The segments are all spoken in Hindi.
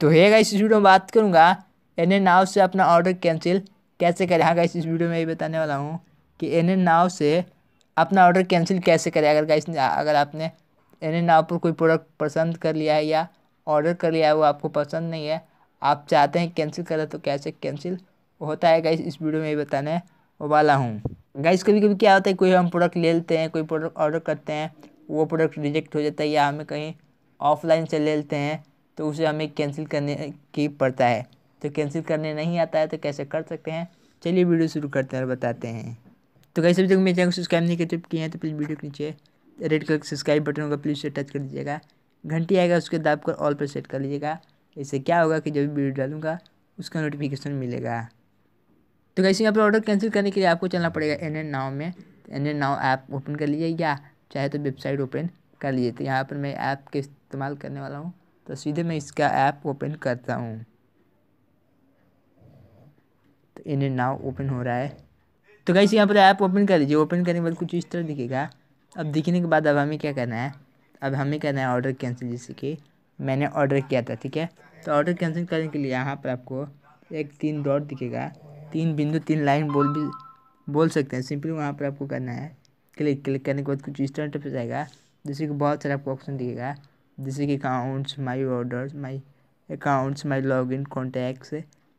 तो है इस वीडियो में बात करूँगा एन एन नाव से अपना ऑर्डर कैंसिल कैसे करें हाँ गाइस इस वीडियो में ये बताने वाला हूँ कि एन एन नाव से अपना ऑर्डर कैंसिल कैसे करें अगर गाइस अगर आपने एन एन नाव पर कोई प्रोडक्ट पसंद कर लिया है या ऑर्डर कर लिया है वो आपको पसंद नहीं है आप चाहते हैं कैंसिल करें तो कैसे कैंसिल होता है गाइस इस वीडियो में ये बताने वाला हूँ गाइस कभी कभी क्या होता है कोई हम प्रोडक्ट ले लेते हैं कोई प्रोडक्ट ऑर्डर करते हैं वो प्रोडक्ट रिजेक्ट हो जाता है या हमें कहीं ऑफलाइन से ले लेते हैं तो उसे हमें कैंसिल करने की पड़ता है तो कैंसिल करने नहीं आता है तो कैसे कर सकते हैं चलिए वीडियो शुरू करते हैं और बताते हैं तो कैसे अभी तक मेरे चैनल सब्सक्राइब नहीं करते तो किए हैं तो प्लीज़ वीडियो के नीचे रेड कलर सब्सक्राइब बटन होगा प्लीज़ उसे टच कर दीजिएगा घंटी आएगा उसके दाब कर ऑल पर सेट कर लीजिएगा इससे क्या होगा कि जब भी वीडियो डालूंगा उसका नोटिफिकेशन मिलेगा तो कैसे यहाँ पर ऑर्डर कैंसिल करने के लिए आपको चलना पड़ेगा एन एन नाव में N N now app open कर लीजिए या चाहे तो वेबसाइट ओपन कर लीजिए तो यहाँ पर मैं ऐप के इस्तेमाल करने वाला हूँ तो सीधे मैं इसका ऐप ओपन करता हूँ तो इन नाव ओपन हो रहा है तो कैसे यहाँ पर ऐप तो ओपन कर लीजिए ओपन करने के बाद कुछ इस तरह दिखेगा अब दिखने के बाद अब हमें क्या करना है अब हमें करना है ऑर्डर कैंसिल जैसे कि मैंने ऑर्डर किया था ठीक है तो ऑर्डर कैंसिल करने के लिए यहाँ पर आपको एक तीन डॉट दिखेगा तीन बिंदु तीन लाइन बोल भी बोल सकते हैं सिंपली वहाँ पर आपको करना है क्लिक क्लिक करने के बाद कुछ इस तरह टाइप जाएगा जैसे कि बहुत सारे आपको ऑप्शन दिखेगा जैसे कि accounts my order my accounts my log in contacts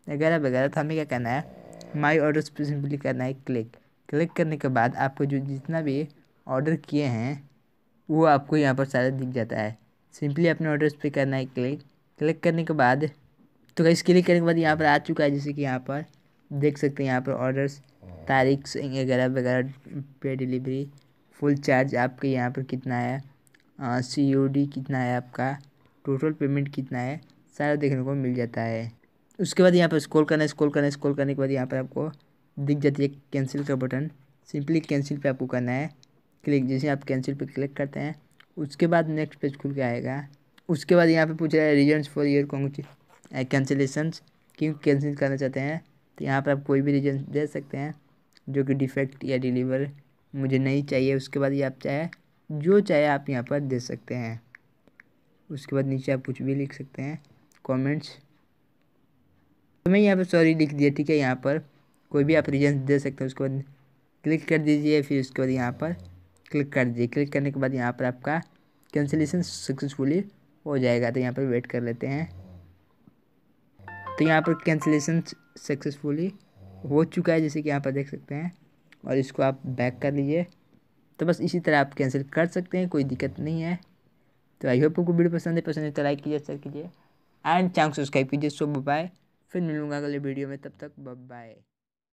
वगैरह वगैरह तो हमें क्या करना है माई ऑर्डर्स पर सिंपली करना है क्लिक क्लिक करने के बाद आपको जो जितना भी ऑर्डर किए हैं वो आपको यहाँ पर सारा दिख जाता है सिंपली अपने ऑर्डर्स पे करना है क्लिक क्लिक करने के बाद तो कहीं क्लिक करने के बाद यहाँ पर आ चुका है जैसे कि यहाँ पर देख सकते हैं यहाँ पर ऑर्डर्स तारीख वगैरह वगैरह पे डिलीवरी फुल चार्ज आपके यहाँ पर कितना है सी ओ डी कितना है आपका टोटल पेमेंट कितना है सारा देखने को मिल जाता है उसके बाद यहाँ पर स्क्रॉल करना है स्क्रॉल करना है स्क्रॉल करने के बाद यहाँ पर आपको दिख जाती है कैंसिल का बटन सिंपली कैंसिल पे आपको करना है क्लिक जैसे आप कैंसिल पे क्लिक करते हैं उसके बाद नेक्स्ट पेज खुल के आएगा उसके बाद यहाँ पे पूछ रहा है रीजन्स फॉर योर कैंसिलेशन क्यों कैंसिल करना चाहते हैं तो यहाँ पर आप कोई भी रीजन दे सकते हैं जो कि डिफेक्ट या डिलीवर मुझे नहीं चाहिए उसके बाद ये आप चाहे जो चाहे आप यहाँ पर दे सकते हैं उसके बाद नीचे आप कुछ भी लिख सकते हैं कमेंट्स तो मैं यहाँ पर सॉरी लिख दिया ठीक है यहाँ पर कोई भी आप रीजन दे सकते हैं उसके बाद क्लिक कर दीजिए फिर उसके बाद यहाँ पर क्लिक कर दीजिए क्लिक करने के बाद यहाँ पर आपका कैंसिलेशन सक्सेसफुली हो जाएगा तो यहाँ पर वेट कर लेते हैं तो यहाँ पर कैंसिलेशन सक्सेसफुली हो चुका है जैसे कि यहाँ पर देख सकते हैं और इसको आप बैक कर लीजिए तो बस इसी तरह आप कैंसिल कर सकते हैं कोई दिक्कत नहीं है तो आई होप आपको वीडियो पसंद है पसंद है तो लाइक कीजिए शेयर कीजिए एंड चैनल सब्सक्राइब कीजिए सो बाय फिर मिलूंगा अगले वीडियो में तब तक बाय